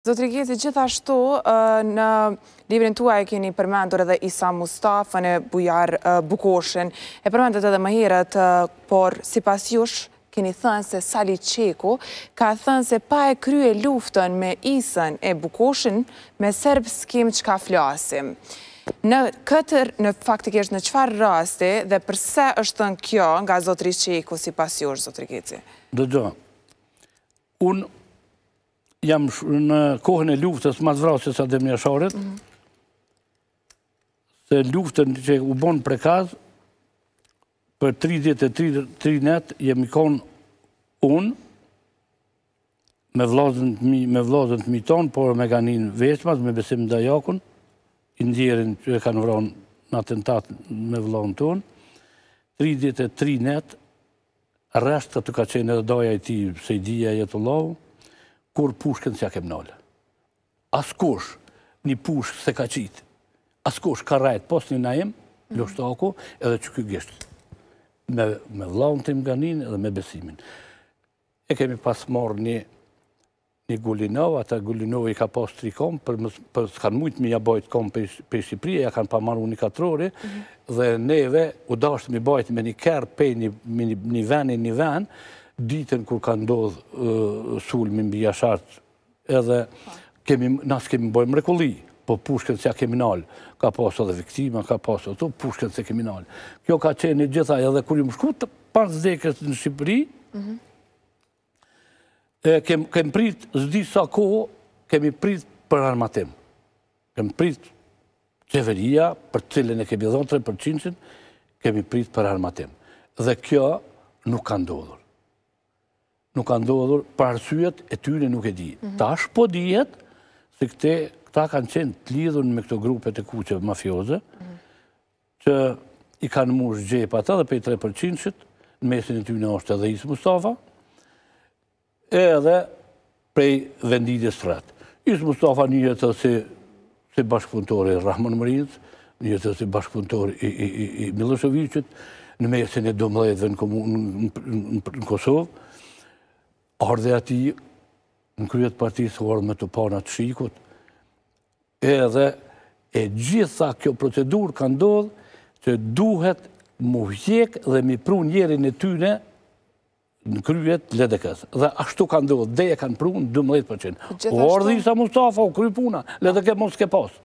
Zotri Gjezi, gjithashtu në librin tua e keni përmendur edhe Isa Mustafën e Bujar Bukoshin, e përmendur edhe më herët, por si pas jush keni thënë se Sali Qeku ka thënë se pa e krye luftën me Isën e Bukoshin me Serbskim që ka flasim. Në këtër, në faktikisht në qëfar rasti dhe përse është thënë kjo nga Zotri Qeku si pas jush, Zotri Gjezi? Dë do, unë jam në kohën e luftës ma zvrasës vrasës atë se luftën që u bonë prekaz, për 33 net jemi konë unë, me vlazën të mi, me tonë, por me ganin vesmas, me besim dhe jakun, i ndjerin që e kanë vronë në atentat me vlazën të unë, 33 net, rrështë të të ka qenë edhe doja i ti, se i dhja jetë lovë, kur pushkën si kem nëllë. As kush një pushkë se ka qitë, as kush ka rajtë pos një najem, jemë, mhm. edhe që kjo gjeshtë. Me vlaun tim ganin edhe me besimin. E kemi pas morë një një gullinov, ata Gullinovë i ka pas tri kom, për s'kan mujtë mi ja bajt kom për Shqipëria, ja kanë pa maru një katrori, mhm. dhe neve u dashtë mi bajt me një kerë pej një venin një venë, ditën kur ka ndodhë sulmi mbi jashartë, edhe nësë kemi bojë mrekulli, po pushkën se a kemi nalë, ka poso dhe viktima, ka poso të pushkën se kemi nalë. Kjo ka qeni gjitha edhe kur ju më shku të panë zdekës në Shqipëri, kemi prit zdi sa kohë, kemi prit për armatim. Kemi prit qeveria, për cilën e kemi dhonë 3% kemi prit për armatim. Dhe kjo nuk ka ndodhur nuk ka ndodhur, për arsyet e tyre nuk e di. Mhm. Ta është po dijet se këta kanë qenë të lidhën me këto grupet e kuqe mafioze, mhm. që i kanë mush gjepa ta dhe pej 3 në mesin e tyre është edhe Is Mustafa, edhe prej venditje strat. Is Mustafa një dhe se se bashkëpuntori Rahman Mërinës, një dhe se bashkëpuntori i Miloševiqët, në mesin e 12-ve në Kosovë, ardhe ati në kryet partijë thuar me të parat shikut, edhe e gjitha kjo procedur ka ndodhë të duhet mu hjek dhe mi prun njerin e tyne në kryet ledekes. Dhe ashtu ka ndodhë, dhe e kanë prun 12%. O ardhë i sa Mustafa, u kry puna, ledekët mos ke pasë.